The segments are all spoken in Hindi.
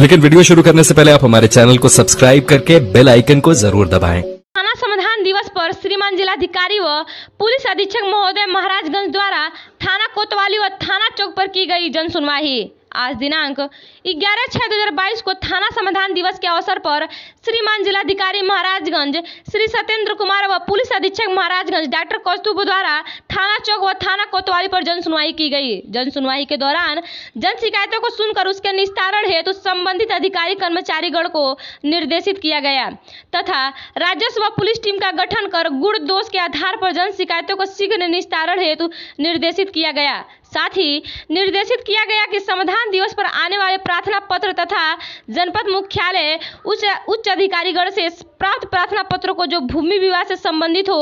लेकिन वीडियो शुरू करने से पहले आप हमारे चैनल को सब्सक्राइब करके बेल आइकन को जरूर दबाएं। थाना समाधान दिवस पर श्रीमान जिलाधिकारी व पुलिस अधीक्षक महोदय महाराजगंज द्वारा थाना कोतवाली व थाना चौक पर की गई जन सुनवाई आज दिनांक 11 छह 2022 को थाना समाधान दिवस के अवसर पर श्रीमान जिलाधिकारी महाराजगंज श्री सत्येंद्र कुमार व पुलिस अधीक्षक महाराजगंज डॉक्टर कौस्तुभ द्वारा थाना चौक व थाना कोतवाली पर जन सुनवाई की गई जन सुनवाई के दौरान जन शिकायतों को सुनकर उसके निस्तारण हेतु तो संबंधित अधिकारी कर्मचारीगण को निर्देशित किया गया तथा राजस्व व पुलिस टीम का गठन कर गुण दोष के आधार पर जन शिकायतों को शीघ्र निस्तारण हेतु निर्देशित किया गया साथ ही निर्देशित किया गया कि समाधान दिवस पर आने वाले प्रार्थना पत्र तथा जनपद मुख्यालय उच्च उच्च अधिकारीगण से प्राप्त प्रार्थना पत्रों को जो भूमि विवाद से संबंधित हो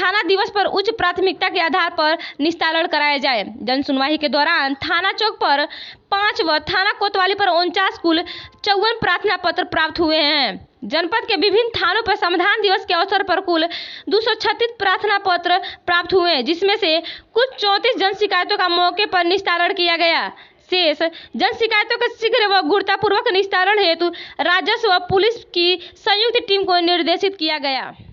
थाना दिवस पर उच्च प्राथमिकता के आधार आधार पर निस्तारण कराया जाए जन सुनवाई के दौरान थाना चौक पर पांच व थाना कोतवाली पर उनचास कुल चौवन प्रार्थना पत्र प्राप्त हुए हैं जनपद के विभिन्न थानों पर संविधान दिवस के अवसर पर कुल दो प्रार्थना पत्र प्राप्त हुए हैं जिसमें से कुल चौंतीस जन शिकायतों का मौके पर निस्तारण किया गया शेष जन शिकायतों का शीघ्र व गुणतापूर्वक निस्तारण हेतु राजस्व व पुलिस की संयुक्त टीम को निर्देशित किया गया